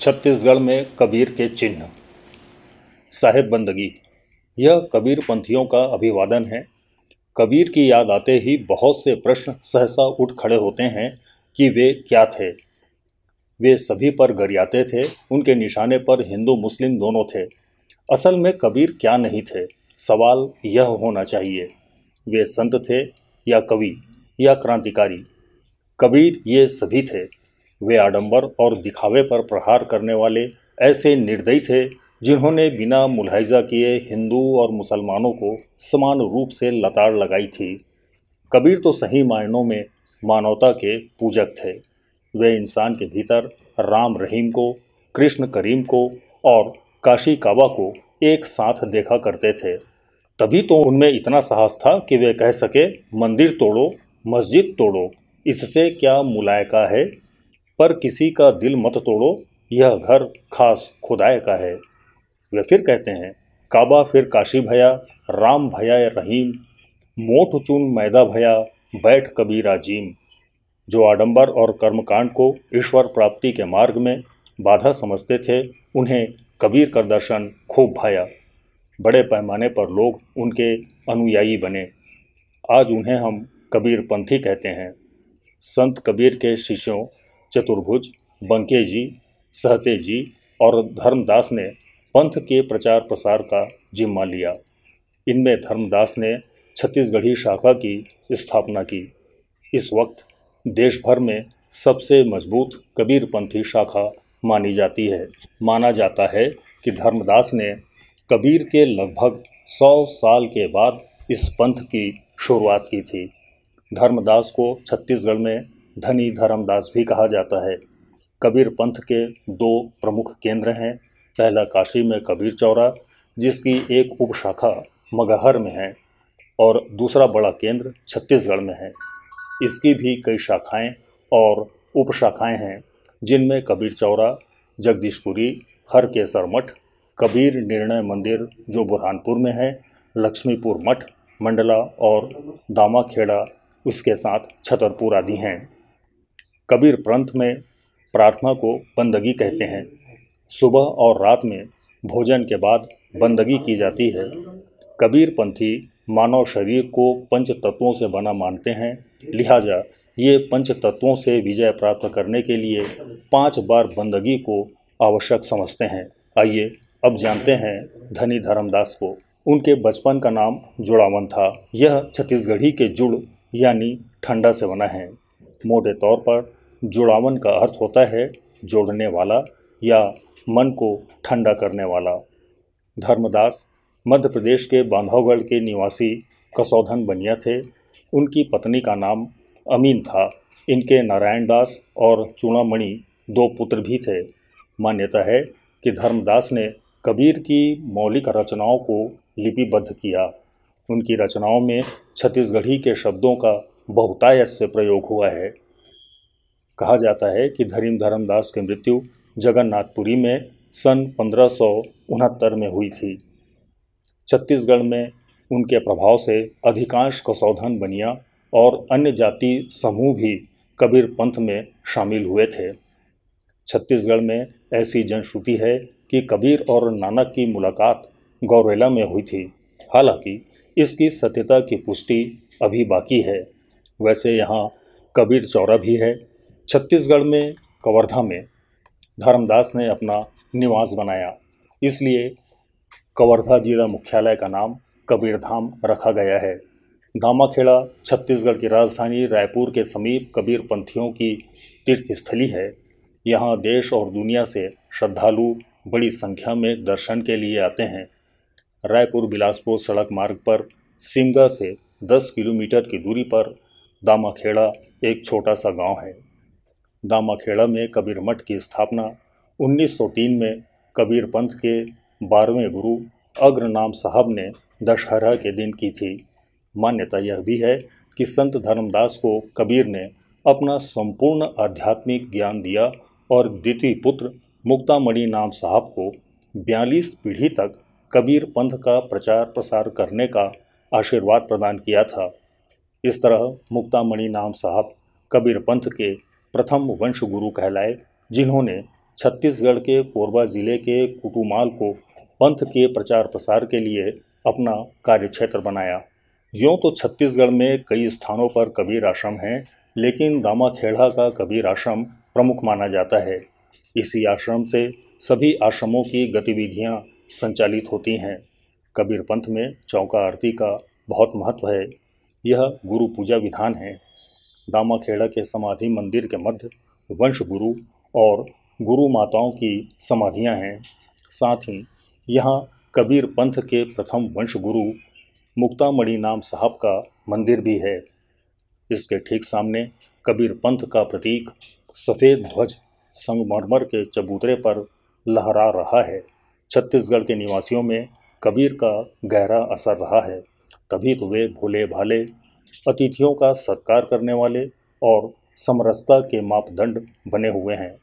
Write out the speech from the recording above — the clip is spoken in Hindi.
छत्तीसगढ़ में कबीर के चिन्ह साहेब बंदगी यह कबीर पंथियों का अभिवादन है कबीर की याद आते ही बहुत से प्रश्न सहसा उठ खड़े होते हैं कि वे क्या थे वे सभी पर गरियाते थे उनके निशाने पर हिंदू मुस्लिम दोनों थे असल में कबीर क्या नहीं थे सवाल यह होना चाहिए वे संत थे या कवि या क्रांतिकारी कबीर ये सभी थे वे आडंबर और दिखावे पर प्रहार करने वाले ऐसे निर्दयी थे जिन्होंने बिना मुलाइजा किए हिंदू और मुसलमानों को समान रूप से लताड़ लगाई थी कबीर तो सही मायनों में मानवता के पूजक थे वे इंसान के भीतर राम रहीम को कृष्ण करीम को और काशी काबा को एक साथ देखा करते थे तभी तो उनमें इतना साहस था कि वे कह सके मंदिर तोड़ो मस्जिद तोड़ो इससे क्या मुलायका है पर किसी का दिल मत तोड़ो यह घर खास खुदाए का है वे फिर कहते हैं काबा फिर काशी भया राम भया रहीम मोठ चून मैदा भया बैठ कबीर आजीम जो आडंबर और कर्मकांड को ईश्वर प्राप्ति के मार्ग में बाधा समझते थे उन्हें कबीर का दर्शन खूब भाया बड़े पैमाने पर लोग उनके अनुयायी बने आज उन्हें हम कबीर पंथी कहते हैं संत कबीर के शिष्यों चतुर्भुज बंके जी सहते जी और धर्मदास ने पंथ के प्रचार प्रसार का जिम्मा लिया इनमें धर्मदास ने छत्तीसगढ़ी शाखा की स्थापना की इस वक्त देश भर में सबसे मजबूत कबीरपंथी शाखा मानी जाती है माना जाता है कि धर्मदास ने कबीर के लगभग सौ साल के बाद इस पंथ की शुरुआत की थी धर्मदास को छत्तीसगढ़ में धनी धर्मदास भी कहा जाता है कबीर पंथ के दो प्रमुख केंद्र हैं पहला काशी में कबीर चौरा जिसकी एक उपशाखा मगहर में है और दूसरा बड़ा केंद्र छत्तीसगढ़ में है इसकी भी कई शाखाएं और उपशाखाएं हैं जिनमें कबीर चौरा जगदीशपुरी हर केसर मठ कबीर निर्णय मंदिर जो बुरहानपुर में है लक्ष्मीपुर मठ मंडला और दामाखेड़ा उसके साथ छतरपुर आदि हैं कबीर ग्रंथ में प्रार्थना को बंदगी कहते हैं सुबह और रात में भोजन के बाद बंदगी की जाती है कबीर पंथी मानव शरीर को पंच तत्वों से बना मानते हैं लिहाजा ये पंच तत्वों से विजय प्राप्त करने के लिए पांच बार बंदगी को आवश्यक समझते हैं आइए अब जानते हैं धनी धर्मदास को उनके बचपन का नाम जुड़ावन था यह छत्तीसगढ़ी के जुड़ यानी ठंडा से बना है मोटे तौर पर जुड़ावन का अर्थ होता है जोड़ने वाला या मन को ठंडा करने वाला धर्मदास मध्य प्रदेश के बांधवगढ़ के निवासी कसौधन बनिया थे उनकी पत्नी का नाम अमीन था इनके नारायण दास और चूणामणि दो पुत्र भी थे मान्यता है कि धर्मदास ने कबीर की मौलिक रचनाओं को लिपिबद्ध किया उनकी रचनाओं में छत्तीसगढ़ी के शब्दों का बहुतायत से प्रयोग हुआ है कहा जाता है कि धरीम धरमदास की मृत्यु जगन्नाथपुरी में सन पंद्रह में हुई थी छत्तीसगढ़ में उनके प्रभाव से अधिकांश कसौधन बनिया और अन्य जाति समूह भी कबीर पंथ में शामिल हुए थे छत्तीसगढ़ में ऐसी जनश्रुति है कि कबीर और नानक की मुलाकात गौरेला में हुई थी हालांकि इसकी सत्यता की पुष्टि अभी बाकी है वैसे यहाँ कबीर चौरा भी है छत्तीसगढ़ में कवर्धा में धर्मदास ने अपना निवास बनाया इसलिए कवर्धा जिला मुख्यालय का नाम कबीरधाम रखा गया है दामाखेड़ा छत्तीसगढ़ की राजधानी रायपुर के समीप कबीर पंथियों की तीर्थस्थली है यहाँ देश और दुनिया से श्रद्धालु बड़ी संख्या में दर्शन के लिए आते हैं रायपुर बिलासपुर सड़क मार्ग पर सिमगा से 10 किलोमीटर की दूरी पर दामाखेड़ा एक छोटा सा गांव है दामाखेड़ा में कबीर मठ की स्थापना 1903 में कबीर पंथ के बारहवें गुरु अग्रनाम साहब ने दशहरा के दिन की थी मान्यता यह भी है कि संत धर्मदास को कबीर ने अपना संपूर्ण आध्यात्मिक ज्ञान दिया और द्वितीय पुत्र मुक्तामणि नाम साहब को बयालीस पीढ़ी तक कबीर पंथ का प्रचार प्रसार करने का आशीर्वाद प्रदान किया था इस तरह मुक्तामणि नाम साहब कबीर पंथ के प्रथम वंश गुरु कहलाए जिन्होंने छत्तीसगढ़ के कोरबा जिले के कुटुमाल को पंथ के प्रचार प्रसार के लिए अपना कार्य क्षेत्र बनाया यूँ तो छत्तीसगढ़ में कई स्थानों पर कबीर आश्रम हैं लेकिन दामाखेड़ा का कबीर आश्रम प्रमुख माना जाता है इसी आश्रम से सभी आश्रमों की गतिविधियां संचालित होती हैं कबीर पंथ में चौका आरती का बहुत महत्व है यह गुरु पूजा विधान है दामाखेड़ा के समाधि मंदिर के मध्य वंश गुरु और गुरु माताओं की समाधियां हैं साथ ही यहाँ कबीर पंथ के प्रथम वंश गुरु मुक्तामणि नाम साहब का मंदिर भी है इसके ठीक सामने कबीर पंथ का प्रतीक सफ़ेद ध्वज संगमरमर के चबूतरे पर लहरा रहा है छत्तीसगढ़ के निवासियों में कबीर का गहरा असर रहा है तभी तो वे भोले भाले अतिथियों का सत्कार करने वाले और समरसता के मापदंड बने हुए हैं